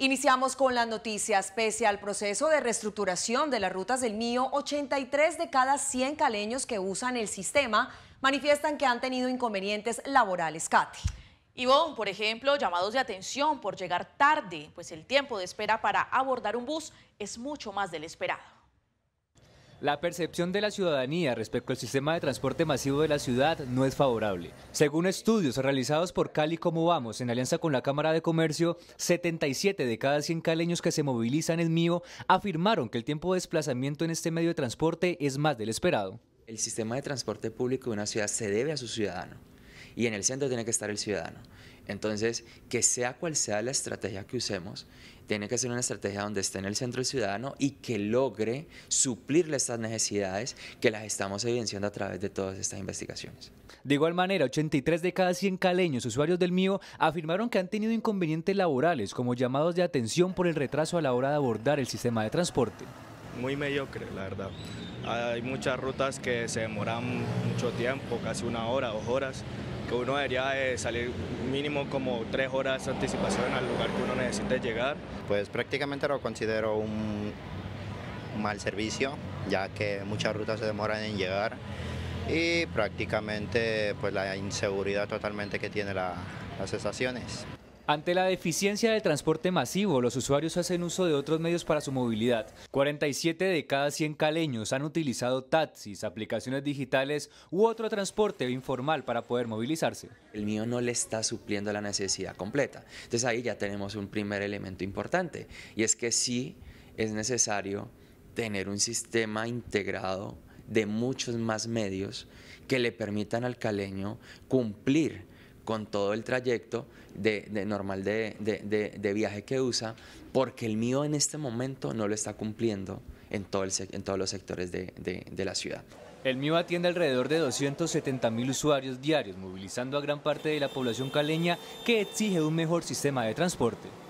Iniciamos con las noticias. Pese al proceso de reestructuración de las rutas del mío, 83 de cada 100 caleños que usan el sistema manifiestan que han tenido inconvenientes laborales. Cate. Ivonne, por ejemplo, llamados de atención por llegar tarde, pues el tiempo de espera para abordar un bus es mucho más del esperado. La percepción de la ciudadanía respecto al sistema de transporte masivo de la ciudad no es favorable. Según estudios realizados por Cali Como Vamos en alianza con la Cámara de Comercio, 77 de cada 100 caleños que se movilizan en Mío afirmaron que el tiempo de desplazamiento en este medio de transporte es más del esperado. El sistema de transporte público de una ciudad se debe a su ciudadano y en el centro tiene que estar el ciudadano. Entonces, que sea cual sea la estrategia que usemos, tiene que ser una estrategia donde esté en el centro el ciudadano y que logre suplirle estas necesidades que las estamos evidenciando a través de todas estas investigaciones. De igual manera, 83 de cada 100 caleños usuarios del mío afirmaron que han tenido inconvenientes laborales como llamados de atención por el retraso a la hora de abordar el sistema de transporte. Muy mediocre, la verdad. Hay muchas rutas que se demoran mucho tiempo, casi una hora, dos horas que uno debería eh, salir mínimo como tres horas de anticipación al lugar que uno necesita llegar. Pues prácticamente lo considero un mal servicio, ya que muchas rutas se demoran en llegar y prácticamente pues la inseguridad totalmente que tiene las estaciones. Ante la deficiencia del transporte masivo, los usuarios hacen uso de otros medios para su movilidad. 47 de cada 100 caleños han utilizado taxis, aplicaciones digitales u otro transporte informal para poder movilizarse. El mío no le está supliendo la necesidad completa. Entonces ahí ya tenemos un primer elemento importante y es que sí es necesario tener un sistema integrado de muchos más medios que le permitan al caleño cumplir con todo el trayecto de, normal de, viaje que usa, porque el mío en este momento no lo está cumpliendo en, todo en todos los sectores de la ciudad. El mío atiende alrededor de 270 mil usuarios diarios, movilizando a gran parte de la población caleña que exige un mejor sistema de transporte.